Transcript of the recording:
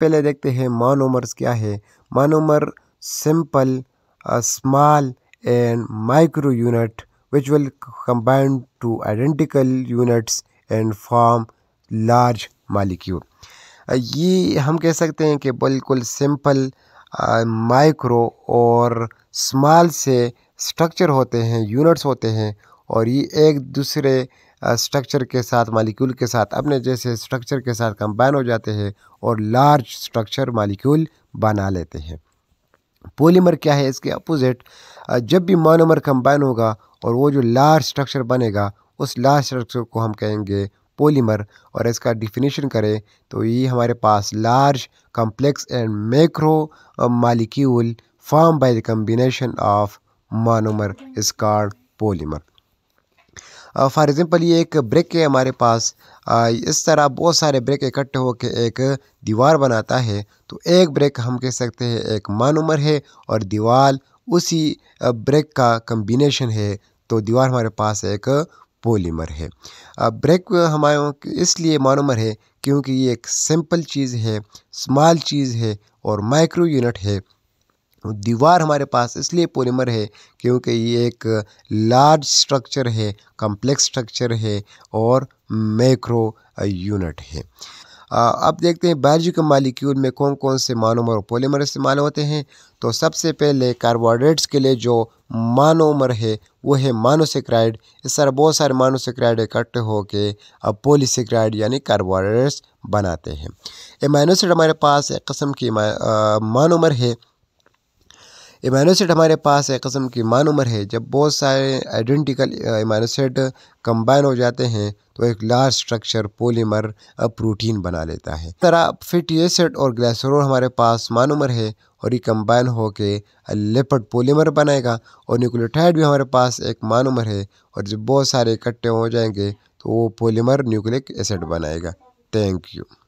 पहले देखते हैं मानोमर्स क्या है monomer simple small and micro unit which will combine to identical units and form large molecule ये हम कह सकते हैं कि बिल्कुल सिंपल माइक्रो uh, और स्मॉल से स्ट्रक्चर होते हैं यूनिट्स होते हैं और ये एक दूसरे स्ट्रक्चर के साथ मालिक्यूल के साथ अपने जैसे स्ट्रक्चर के साथ कंबाइन हो जाते हैं और लार्ज स्ट्रक्चर मालिक्यूल बना लेते हैं पॉलीमर क्या है इसके अपोजिट जब भी मोनोमर कंबाइन होगा और वो जो लार्ज स्ट्रक्चर बनेगा उस लार्ज स्ट्रक्चर को हम कहेंगे पॉलीमर और इसका डिफिनेशन करें तो ये हमारे पास large complex and macro molecule form by the combination of monomer इसका polymer polymer for uh, example ये एक ब्रेक है हमारे पास uh, इस तरह बहुत सारे ब्रेक इकट्ठे होकर एक दीवार बनाता है तो एक ब्रेक हम कह सकते हैं एक मानूमर है और दीवार उसी ब्रेक uh, का कम्बिनेशन है तो दीवार हमारे पास एक पॉलीमर है ब्रेक हमारे इसलिए मानोमर है क्योंकि ये एक सिंपल चीज़ है स्मॉल चीज़ है और माइक्रो यूनिट है दीवार हमारे पास इसलिए पॉलीमर है क्योंकि ये एक लार्ज स्ट्रक्चर है कॉम्प्लेक्स स्ट्रक्चर है और मैक्रो यूनिट है अब देखते हैं के मालिक्यूल में कौन कौन से मानोमर और पोलीमर इस्तेमाल होते हैं तो सबसे पहले कार्बोहाइड्रेट्स के लिए जो मानोमर है वो है मानोसेक्राइड इस तरह बहुत सारे मानोसेक्राइड इकट्ठे होकर अब पोलीसेक्राइड यानी कार्बोहाइड्रेट्स बनाते हैं एमाइनोसिड हमारे पास एक कस्म की मानोमर है इमानोसेट हमारे पास एक कस्म की मान उम्र है जब बहुत सारे आइडेंटिकल इमानोसेट कंबाइन हो जाते हैं तो एक लार्ज स्ट्रक्चर पोलीमर प्रोटीन बना लेता है तरह फिटी एसिड और ग्लासरोल हमारे पास मान उम्र है और ये कंबाइन होकर लेपट पोलीमर बनाएगा और न्यूक्लियोटाइड भी हमारे पास एक मान उम्र है और जब बहुत सारे इकट्ठे हो जाएंगे तो वो पोलीमर न्यूक्लिक एसिड बनाएगा थैंक यू